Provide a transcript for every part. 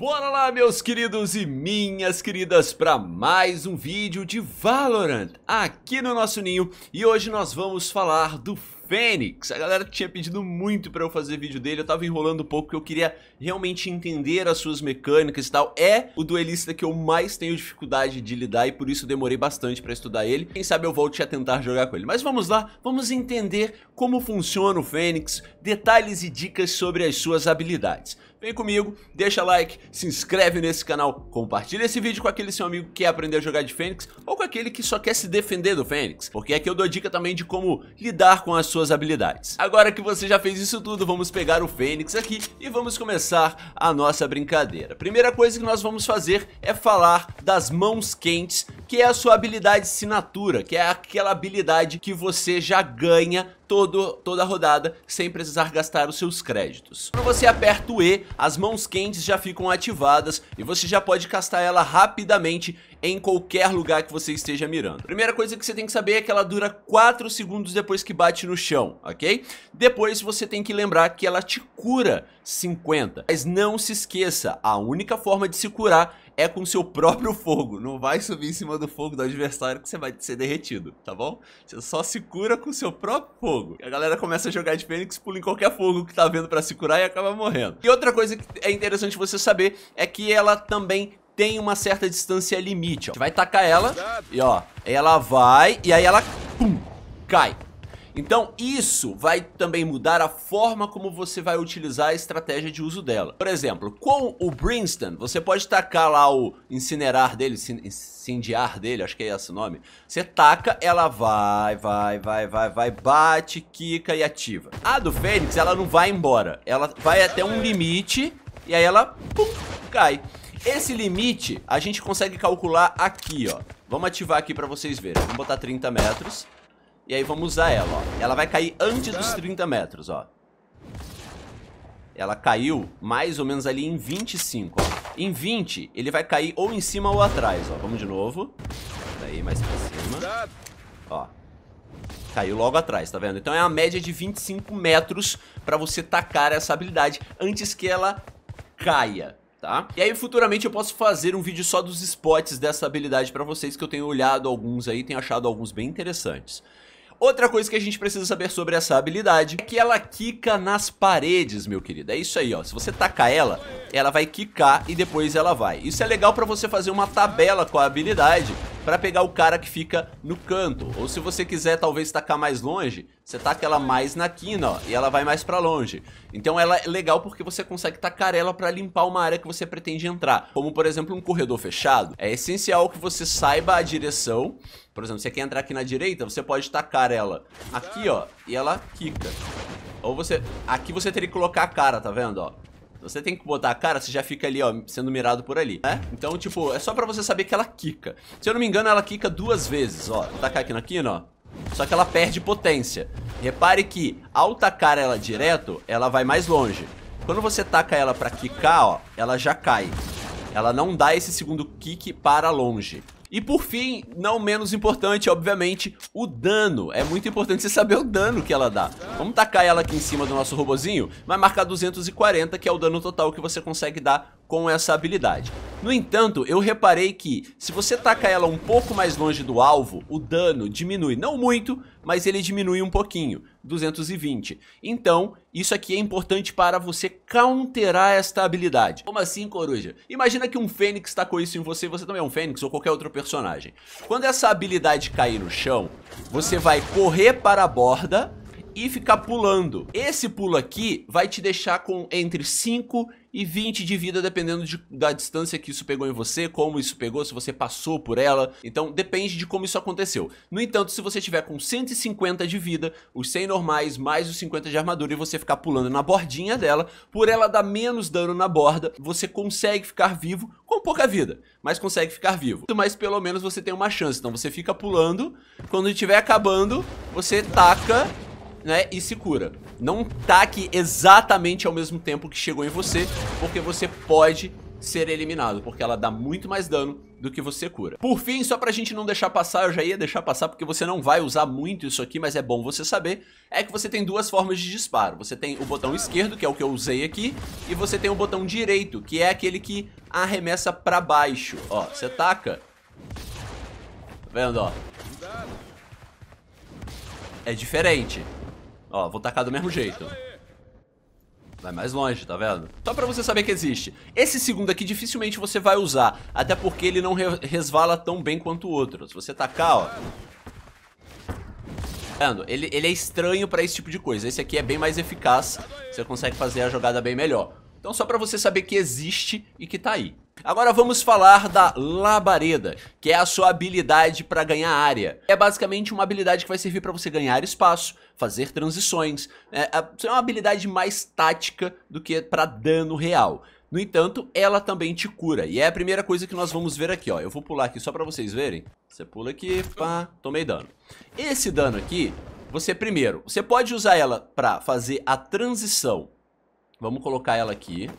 Bora lá, meus queridos e minhas queridas, para mais um vídeo de Valorant aqui no nosso ninho. E hoje nós vamos falar do Fênix. A galera tinha pedido muito para eu fazer vídeo dele, eu tava enrolando um pouco, porque eu queria realmente entender as suas mecânicas e tal. É o duelista que eu mais tenho dificuldade de lidar e por isso demorei bastante para estudar ele. Quem sabe eu volte a tentar jogar com ele. Mas vamos lá, vamos entender como funciona o Fênix, detalhes e dicas sobre as suas habilidades. Vem comigo, deixa like, se inscreve nesse canal, compartilha esse vídeo com aquele seu amigo que quer aprender a jogar de Fênix ou com aquele que só quer se defender do Fênix, porque aqui eu dou dica também de como lidar com as suas habilidades. Agora que você já fez isso tudo, vamos pegar o Fênix aqui e vamos começar a nossa brincadeira. Primeira coisa que nós vamos fazer é falar das mãos quentes, que é a sua habilidade assinatura, que é aquela habilidade que você já ganha todo, toda a rodada sem precisar gastar os seus créditos. Quando você aperta o E, as mãos quentes já ficam ativadas e você já pode castar ela rapidamente em qualquer lugar que você esteja mirando. Primeira coisa que você tem que saber é que ela dura 4 segundos depois que bate no chão, ok? Depois você tem que lembrar que ela te cura 50. Mas não se esqueça, a única forma de se curar é com seu próprio fogo. Não vai subir em cima do fogo do adversário que você vai ser derretido, tá bom? Você só se cura com seu próprio fogo. E a galera começa a jogar de fênix, pula em qualquer fogo que tá vendo para se curar e acaba morrendo. E outra coisa que é interessante você saber é que ela também tem uma certa distância limite, ó. A gente vai tacar ela e, ó, ela vai e aí ela, pum, cai. Então isso vai também mudar a forma como você vai utilizar a estratégia de uso dela. Por exemplo, com o Brinston, você pode tacar lá o incinerar dele, incendiar dele, acho que é esse o nome. Você taca, ela vai, vai, vai, vai, vai, bate, quica e ativa. A do Fênix, ela não vai embora. Ela vai até um limite e aí ela pum, cai. Esse limite a gente consegue calcular aqui, ó. Vamos ativar aqui pra vocês verem. Vamos botar 30 metros. E aí vamos usar ela, ó. Ela vai cair antes dos 30 metros, ó. Ela caiu mais ou menos ali em 25, ó. Em 20, ele vai cair ou em cima ou atrás, ó. Vamos de novo. Daí, mais pra cima. Ó. Caiu logo atrás, tá vendo? Então é uma média de 25 metros pra você tacar essa habilidade antes que ela caia tá? E aí futuramente eu posso fazer um vídeo só dos spots dessa habilidade pra vocês, que eu tenho olhado alguns aí, tenho achado alguns bem interessantes. Outra coisa que a gente precisa saber sobre essa habilidade é que ela quica nas paredes, meu querido. É isso aí, ó. Se você tacar ela, ela vai quicar e depois ela vai. Isso é legal pra você fazer uma tabela com a habilidade pra pegar o cara que fica no canto. Ou se você quiser talvez tacar mais longe, você taca tá ela mais na quina, ó, e ela vai mais pra longe. Então ela é legal porque você consegue tacar ela pra limpar uma área que você pretende entrar. Como, por exemplo, um corredor fechado. É essencial que você saiba a direção. Por exemplo, você quer entrar aqui na direita, você pode tacar ela aqui, ó, e ela quica. Ou você... Aqui você teria que colocar a cara, tá vendo, ó? Você tem que botar a cara, você já fica ali, ó, sendo mirado por ali, né? Então, tipo, é só pra você saber que ela quica. Se eu não me engano, ela quica duas vezes, ó. Vou tacar aqui na quina, ó só que ela perde potência. Repare que, ao tacar ela direto, ela vai mais longe. Quando você taca ela pra quicar, ó, ela já cai. Ela não dá esse segundo kick para longe. E por fim, não menos importante, obviamente, o dano. É muito importante você saber o dano que ela dá. Vamos tacar ela aqui em cima do nosso robozinho, vai marcar 240, que é o dano total que você consegue dar com essa habilidade. No entanto, eu reparei que se você tacar ela um pouco mais longe do alvo, o dano diminui, não muito, mas ele diminui um pouquinho, 220. Então, isso aqui é importante para você counterar esta habilidade. Como assim, coruja? Imagina que um fênix tacou isso em você, você também é um fênix ou qualquer outro personagem. Quando essa habilidade cair no chão, você vai correr para a borda e ficar pulando. Esse pulo aqui vai te deixar com entre 5 e 20 de vida, dependendo de, da distância que isso pegou em você, como isso pegou, se você passou por ela. Então, depende de como isso aconteceu. No entanto, se você tiver com 150 de vida, os 100 normais mais os 50 de armadura, e você ficar pulando na bordinha dela, por ela dar menos dano na borda, você consegue ficar vivo com pouca vida, mas consegue ficar vivo. Mas pelo menos você tem uma chance. Então, você fica pulando, quando estiver acabando, você taca né, e se cura. Não taque tá exatamente ao mesmo tempo que chegou em você, porque você pode ser eliminado, porque ela dá muito mais dano do que você cura. Por fim, só pra gente não deixar passar, eu já ia deixar passar porque você não vai usar muito isso aqui, mas é bom você saber, é que você tem duas formas de disparo. Você tem o botão esquerdo, que é o que eu usei aqui, e você tem o botão direito, que é aquele que arremessa pra baixo. Ó, você taca. Tá vendo, ó? É diferente. Ó, vou tacar do mesmo jeito. Vai mais longe, tá vendo? Só pra você saber que existe. Esse segundo aqui dificilmente você vai usar, até porque ele não resvala tão bem quanto o outro. Se você tacar, ó... Tá vendo? Ele, ele é estranho pra esse tipo de coisa. Esse aqui é bem mais eficaz, você consegue fazer a jogada bem melhor. Então só pra você saber que existe e que tá aí. Agora vamos falar da labareda, que é a sua habilidade para ganhar área. É basicamente uma habilidade que vai servir para você ganhar espaço, fazer transições, é, é, é, uma habilidade mais tática do que para dano real. No entanto, ela também te cura. E é a primeira coisa que nós vamos ver aqui, ó. Eu vou pular aqui só pra vocês verem. Você pula aqui, pá, tomei dano. Esse dano aqui, você primeiro, você pode usar ela pra fazer a transição. Vamos colocar ela aqui.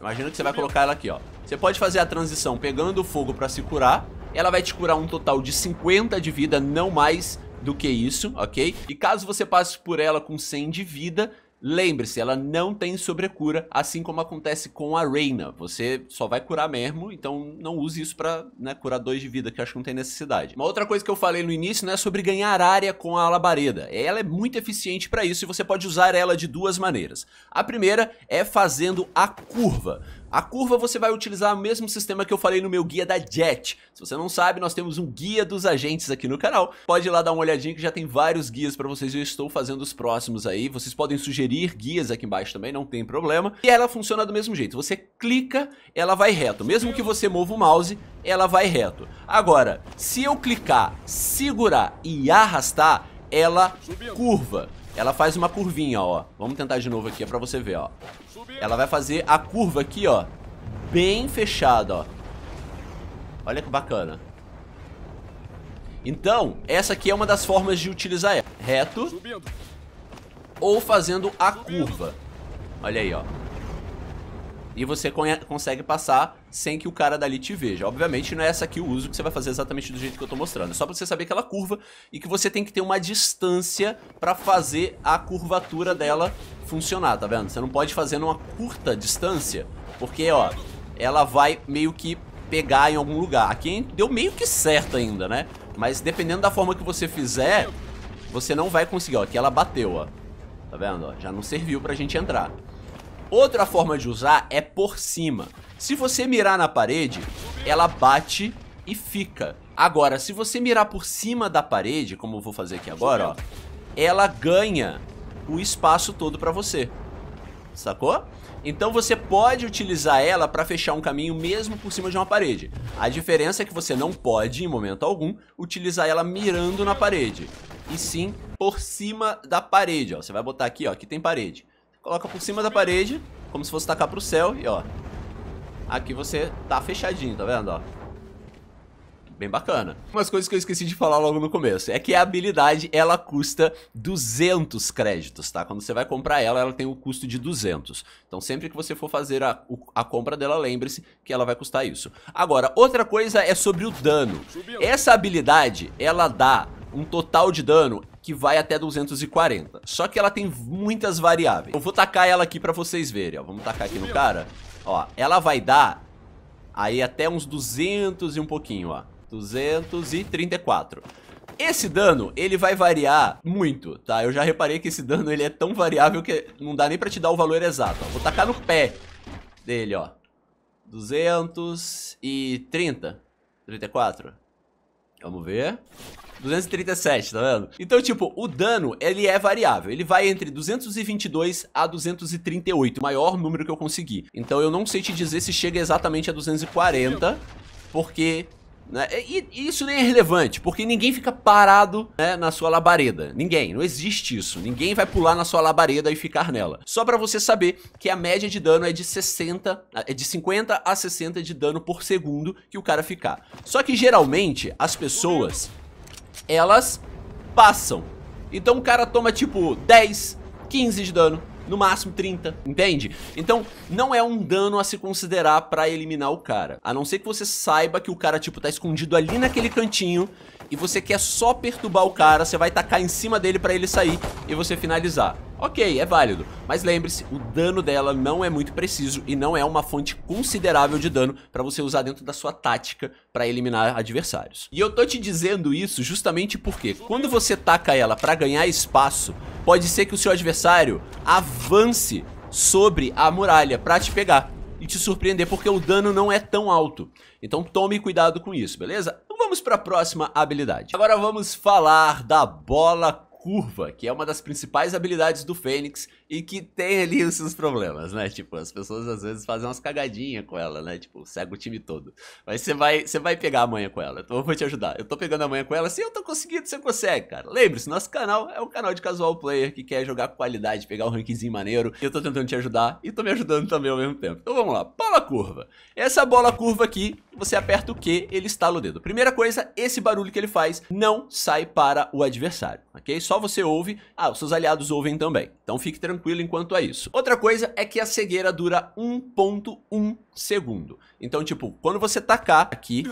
Imagina que você vai colocar ela aqui, ó. Você pode fazer a transição pegando o fogo pra se curar. Ela vai te curar um total de 50 de vida, não mais do que isso, ok? E caso você passe por ela com 100 de vida, Lembre-se, ela não tem sobrecura, assim como acontece com a Reina. Você só vai curar mesmo, então não use isso pra né, curar dois de vida, que acho que não tem necessidade. Uma outra coisa que eu falei no início né, é sobre ganhar área com a alabareda. Ela é muito eficiente para isso e você pode usar ela de duas maneiras. A primeira é fazendo a curva. A curva você vai utilizar o mesmo sistema que eu falei no meu guia da JET. Se você não sabe, nós temos um guia dos agentes aqui no canal. Pode ir lá dar uma olhadinha que já tem vários guias para vocês. Eu estou fazendo os próximos aí. Vocês podem sugerir guias aqui embaixo também, não tem problema. E ela funciona do mesmo jeito. Você clica, ela vai reto. Mesmo que você mova o mouse, ela vai reto. Agora, se eu clicar, segurar e arrastar, ela curva. Ela faz uma curvinha, ó. Vamos tentar de novo aqui, é pra você ver, ó ela vai fazer a curva aqui, ó, bem fechada, ó. Olha que bacana. Então, essa aqui é uma das formas de utilizar ela. Reto. Subindo. Ou fazendo a Subindo. curva. Olha aí, ó e você consegue passar sem que o cara dali te veja. Obviamente não é essa aqui o uso que você vai fazer exatamente do jeito que eu tô mostrando, é só pra você saber que ela curva e que você tem que ter uma distância pra fazer a curvatura dela funcionar, tá vendo? Você não pode fazer numa curta distância, porque, ó, ela vai meio que pegar em algum lugar. Aqui deu meio que certo ainda, né? Mas dependendo da forma que você fizer, você não vai conseguir, ó, aqui ela bateu, ó. Tá vendo? Ó, já não serviu pra gente entrar. Outra forma de usar é por cima. Se você mirar na parede, ela bate e fica. Agora, se você mirar por cima da parede, como eu vou fazer aqui agora, ó, ela ganha o espaço todo pra você. Sacou? Então você pode utilizar ela para fechar um caminho mesmo por cima de uma parede. A diferença é que você não pode, em momento algum, utilizar ela mirando na parede. E sim por cima da parede, ó. Você vai botar aqui, ó, aqui tem parede coloca por cima da parede, como se fosse tacar pro céu, e ó. Aqui você tá fechadinho, tá vendo, ó? bem bacana. Umas coisas que eu esqueci de falar logo no começo é que a habilidade ela custa 200 créditos, tá? Quando você vai comprar ela, ela tem o um custo de 200. Então sempre que você for fazer a, a compra dela, lembre-se que ela vai custar isso. Agora, outra coisa é sobre o dano. Essa habilidade, ela dá um total de dano que vai até 240. Só que ela tem muitas variáveis. Eu vou tacar ela aqui pra vocês verem, ó. Vamos tacar aqui no cara. Ó, ela vai dar aí até uns 200 e um pouquinho, ó. 234. Esse dano, ele vai variar muito, tá? Eu já reparei que esse dano, ele é tão variável que não dá nem pra te dar o valor exato. Ó. Vou tacar no pé dele, ó. 230. 34. Vamos ver. 237, tá vendo? Então, tipo, o dano, ele é variável. Ele vai entre 222 a 238, o maior número que eu consegui. Então, eu não sei te dizer se chega exatamente a 240, porque né, e, isso nem é relevante, porque ninguém fica parado né, na sua labareda. Ninguém, não existe isso. Ninguém vai pular na sua labareda e ficar nela. Só para você saber que a média de dano é de 60, é de 50 a 60 de dano por segundo que o cara ficar. Só que geralmente as pessoas elas passam. Então o cara toma tipo 10, 15 de dano, no máximo 30, entende? Então, não é um dano a se considerar pra eliminar o cara. A não ser que você saiba que o cara, tipo, tá escondido ali naquele cantinho e você quer só perturbar o cara, você vai tacar em cima dele pra ele sair e você finalizar. Ok, é válido, mas lembre-se, o dano dela não é muito preciso e não é uma fonte considerável de dano para você usar dentro da sua tática para eliminar adversários. E eu tô te dizendo isso justamente porque quando você taca ela para ganhar espaço, pode ser que o seu adversário avance sobre a muralha para te pegar e te surpreender porque o dano não é tão alto. Então tome cuidado com isso, beleza? vamos para a próxima habilidade. Agora vamos falar da bola curva, que é uma das principais habilidades do Fênix e que tem ali os seus problemas, né? Tipo, as pessoas às vezes fazem umas cagadinhas com ela, né? Tipo, cega o time todo. Mas você vai, você vai pegar a manha com ela, então eu vou te ajudar. Eu tô pegando a manha com ela, se eu tô conseguindo, você consegue, cara. Lembre-se, nosso canal é um canal de casual player que quer jogar qualidade, pegar um rankzinho maneiro, e eu tô tentando te ajudar e tô me ajudando também ao mesmo tempo. Então vamos lá, bola curva. Essa bola curva aqui, você aperta o Q, ele estala o dedo. Primeira coisa, esse barulho que ele faz não sai para o adversário, ok? só você ouve, ah, os seus aliados ouvem também. Então fique tranquilo enquanto a é isso. Outra coisa é que a cegueira dura 1.1 segundo. Então, tipo, quando você tacar aqui,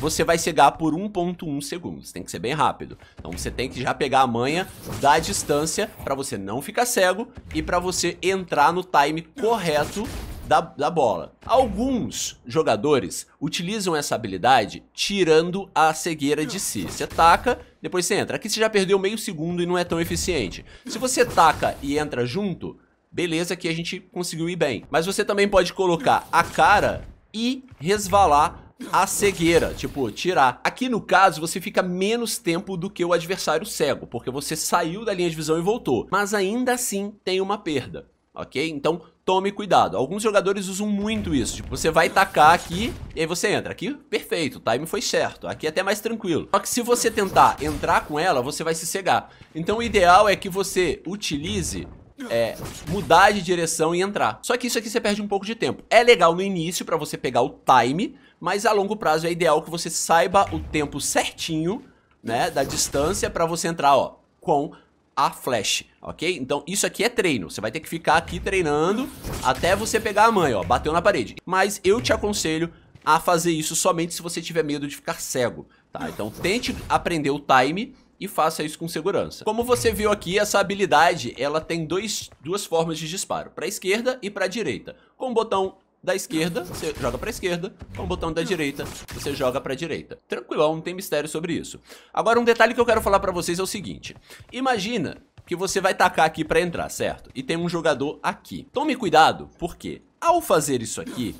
você vai cegar por 1.1 segundos. Tem que ser bem rápido. Então você tem que já pegar a manha da distância para você não ficar cego e para você entrar no time correto da, da bola. Alguns jogadores utilizam essa habilidade tirando a cegueira de si. Você taca, depois você entra. Aqui você já perdeu meio segundo e não é tão eficiente. Se você taca e entra junto, beleza que a gente conseguiu ir bem. Mas você também pode colocar a cara e resvalar a cegueira, tipo, tirar. Aqui no caso, você fica menos tempo do que o adversário cego, porque você saiu da linha de visão e voltou. Mas ainda assim tem uma perda, ok? Então tome cuidado. Alguns jogadores usam muito isso. Tipo, você vai tacar aqui e aí você entra. Aqui, perfeito, o time foi certo. Aqui é até mais tranquilo. Só que se você tentar entrar com ela, você vai se cegar. Então o ideal é que você utilize é, mudar de direção e entrar. Só que isso aqui você perde um pouco de tempo. É legal no início para você pegar o time, mas a longo prazo é ideal que você saiba o tempo certinho, né, da distância para você entrar, ó, com a flash, ok? Então isso aqui é treino, você vai ter que ficar aqui treinando até você pegar a mãe, ó, bateu na parede. Mas eu te aconselho a fazer isso somente se você tiver medo de ficar cego, tá? Então tente aprender o time e faça isso com segurança. Como você viu aqui, essa habilidade, ela tem dois, duas formas de disparo, para esquerda e para direita. Com o botão da esquerda, você joga pra esquerda. Com o botão da direita, você joga pra direita. Tranquilão, não tem mistério sobre isso. Agora, um detalhe que eu quero falar pra vocês é o seguinte. Imagina que você vai tacar aqui pra entrar, certo? E tem um jogador aqui. Tome cuidado, porque ao fazer isso aqui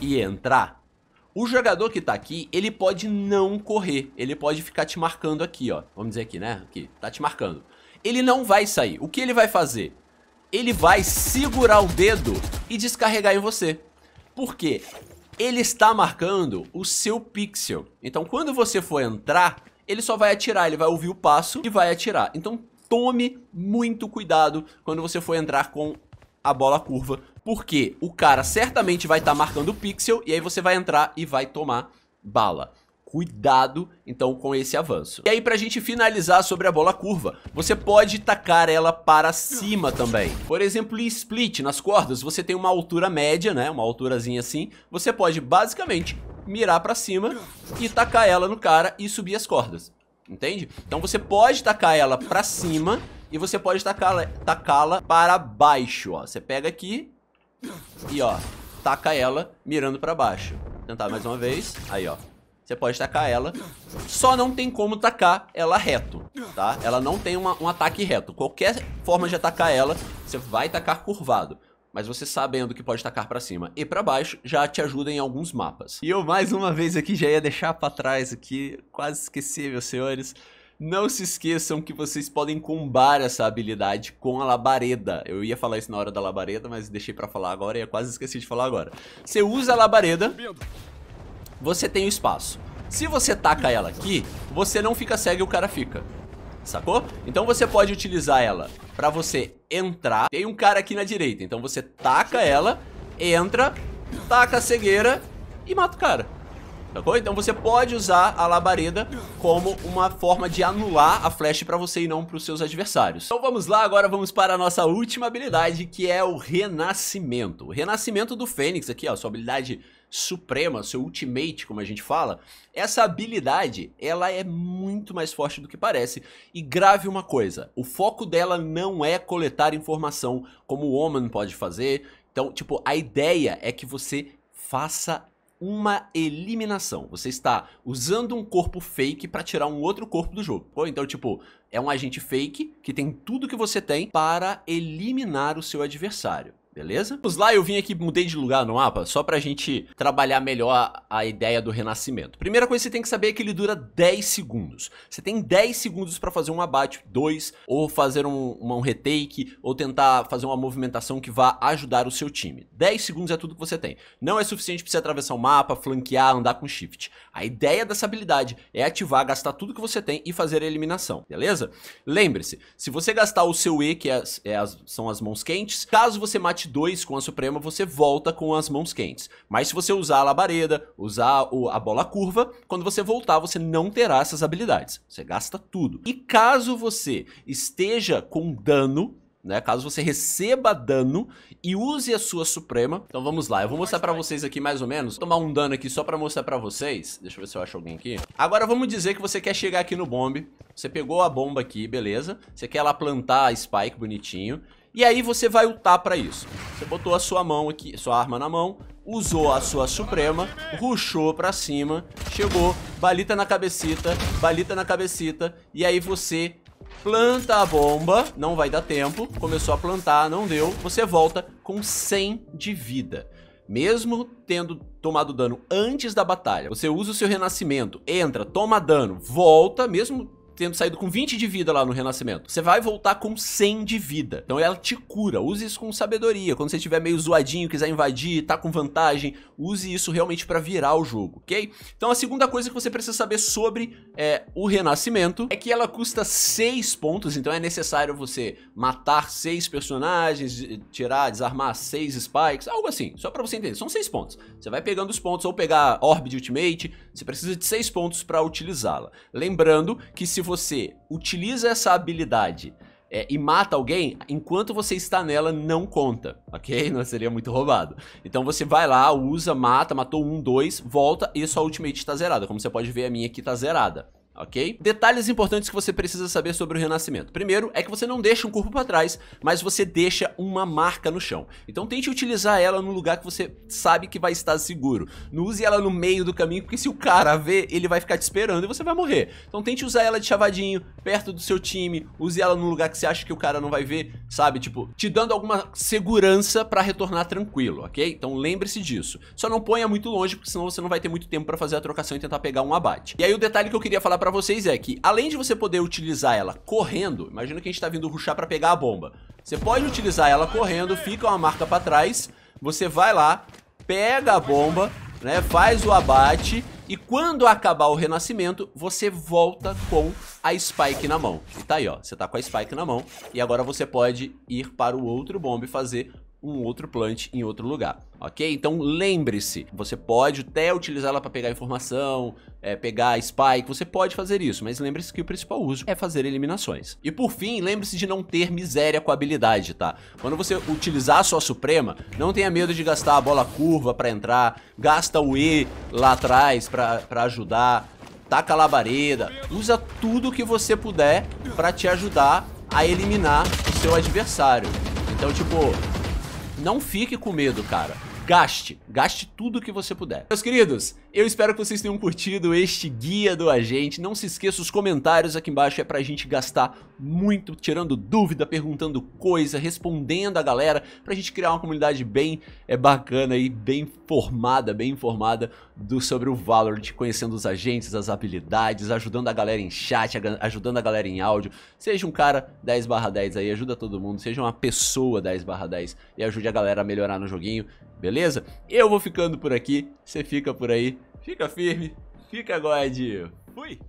e entrar, o jogador que tá aqui, ele pode não correr. Ele pode ficar te marcando aqui, ó. Vamos dizer aqui, né? Aqui, tá te marcando. Ele não vai sair. O que ele vai fazer? Ele vai segurar o dedo e descarregar em você. Por quê? Ele está marcando o seu pixel. Então, quando você for entrar, ele só vai atirar, ele vai ouvir o passo e vai atirar. Então, tome muito cuidado quando você for entrar com a bola curva, porque o cara certamente vai estar tá marcando o pixel e aí você vai entrar e vai tomar bala. Cuidado, então, com esse avanço. E aí, pra gente finalizar sobre a bola curva, você pode tacar ela para cima também. Por exemplo, em split, nas cordas, você tem uma altura média, né? Uma alturazinha assim. Você pode, basicamente, mirar pra cima e tacar ela no cara e subir as cordas. Entende? Então, você pode tacar ela pra cima e você pode tacá-la para baixo, ó. Você pega aqui e, ó, taca ela mirando pra baixo. Vou tentar mais uma vez. Aí, ó. Você pode tacar ela. Só não tem como tacar ela reto, tá? Ela não tem uma, um ataque reto. Qualquer forma de atacar ela, você vai tacar curvado mas você sabendo que pode tacar para cima e para baixo já te ajuda em alguns mapas. E eu mais uma vez aqui já ia deixar para trás aqui, quase esqueci, meus senhores. Não se esqueçam que vocês podem combar essa habilidade com a labareda. Eu ia falar isso na hora da labareda, mas deixei para falar agora e quase esqueci de falar agora. Você usa a labareda você tem o espaço. Se você taca ela aqui, você não fica cego e o cara fica. Sacou? Então você pode utilizar ela pra você entrar. Tem um cara aqui na direita, então você taca ela, entra, taca a cegueira e mata o cara. Sacou? Então você pode usar a labareda como uma forma de anular a flash pra você e não pros seus adversários. Então vamos lá, agora vamos para a nossa última habilidade, que é o Renascimento. O Renascimento do Fênix aqui, ó, sua habilidade suprema, seu ultimate, como a gente fala, essa habilidade, ela é muito mais forte do que parece. E grave uma coisa, o foco dela não é coletar informação como o Homem pode fazer. Então, tipo, a ideia é que você faça uma eliminação. Você está usando um corpo fake para tirar um outro corpo do jogo. Ou então, tipo, é um agente fake que tem tudo que você tem para eliminar o seu adversário beleza? Vamos lá, eu vim aqui, mudei de lugar no mapa, só pra gente trabalhar melhor a ideia do renascimento. Primeira coisa que você tem que saber é que ele dura 10 segundos. Você tem 10 segundos pra fazer um abate, dois, ou fazer um, um retake, ou tentar fazer uma movimentação que vá ajudar o seu time. 10 segundos é tudo que você tem. Não é suficiente pra você atravessar o mapa, flanquear, andar com shift. A ideia dessa habilidade é ativar, gastar tudo que você tem e fazer a eliminação, beleza? Lembre-se, se você gastar o seu E, que é, é, são as mãos quentes, caso você mate parte 2 com a Suprema, você volta com as mãos quentes. Mas se você usar a labareda, usar a bola curva, quando você voltar, você não terá essas habilidades. Você gasta tudo. E caso você esteja com dano, né, caso você receba dano e use a sua suprema. Então vamos lá, eu vou mostrar pra vocês aqui mais ou menos. Vou tomar um dano aqui só pra mostrar pra vocês. Deixa eu ver se eu acho alguém aqui. Agora vamos dizer que você quer chegar aqui no bombe. Você pegou a bomba aqui, beleza. Você quer lá plantar a spike bonitinho. E aí você vai lutar pra isso. Você botou a sua mão aqui, sua arma na mão, usou a sua suprema, ruxou pra cima, chegou, balita na cabecita, balita na cabecita, e aí você planta a bomba, não vai dar tempo, começou a plantar, não deu, você volta com 100 de vida. Mesmo tendo tomado dano antes da batalha, você usa o seu renascimento, entra, toma dano, volta, mesmo tendo saído com 20 de vida lá no Renascimento. Você vai voltar com 100 de vida. Então ela te cura. Use isso com sabedoria. Quando você estiver meio zoadinho, quiser invadir, tá com vantagem, use isso realmente para virar o jogo, ok? Então a segunda coisa que você precisa saber sobre é, o Renascimento é que ela custa 6 pontos, então é necessário você matar 6 personagens, tirar, desarmar 6 spikes, algo assim, só para você entender. São 6 pontos. Você vai pegando os pontos ou pegar orb de ultimate, você precisa de 6 pontos para utilizá-la. Lembrando que se você você utiliza essa habilidade é, e mata alguém, enquanto você está nela, não conta, ok? Não seria muito roubado. Então você vai lá, usa, mata, matou um, dois, volta e sua ultimate está zerada. Como você pode ver, a minha aqui está zerada ok? Detalhes importantes que você precisa saber sobre o renascimento. Primeiro é que você não deixa um corpo para trás, mas você deixa uma marca no chão. Então tente utilizar ela no lugar que você sabe que vai estar seguro. Não use ela no meio do caminho, porque se o cara ver, ele vai ficar te esperando e você vai morrer. Então tente usar ela de chavadinho, perto do seu time, use ela num lugar que você acha que o cara não vai ver, sabe? Tipo, te dando alguma segurança para retornar tranquilo, ok? Então lembre-se disso. Só não ponha muito longe, porque senão você não vai ter muito tempo para fazer a trocação e tentar pegar um abate. E aí o detalhe que eu queria falar para vocês é que, além de você poder utilizar ela correndo, imagina que a gente tá vindo ruxar para pegar a bomba. Você pode utilizar ela correndo, fica uma marca para trás, você vai lá, pega a bomba, né, faz o abate e quando acabar o renascimento, você volta com a Spike na mão. E tá aí, ó. Você tá com a Spike na mão. E agora você pode ir para o outro bombe e fazer um outro plant em outro lugar, ok? Então lembre-se, você pode até utilizá-la para pegar informação, é, pegar spike, você pode fazer isso, mas lembre-se que o principal uso é fazer eliminações. E por fim, lembre-se de não ter miséria com a habilidade, tá? Quando você utilizar a sua suprema, não tenha medo de gastar a bola curva para entrar, gasta o E lá atrás para ajudar, taca a labareda, usa tudo que você puder para te ajudar a eliminar o seu adversário. Então, tipo, não fique com medo, cara gaste, gaste tudo que você puder. Meus queridos, eu espero que vocês tenham curtido este guia do agente. Não se esqueça, os comentários aqui embaixo é pra gente gastar muito, tirando dúvida, perguntando coisa, respondendo a galera, pra gente criar uma comunidade bem é, bacana e bem formada, bem informada do, sobre o Valorant, conhecendo os agentes, as habilidades, ajudando a galera em chat, ajudando a galera em áudio. Seja um cara 10 barra 10 aí, ajuda todo mundo. Seja uma pessoa 10 barra 10 e ajude a galera a melhorar no joguinho beleza? Eu vou ficando por aqui, você fica por aí, fica firme, fica God, fui!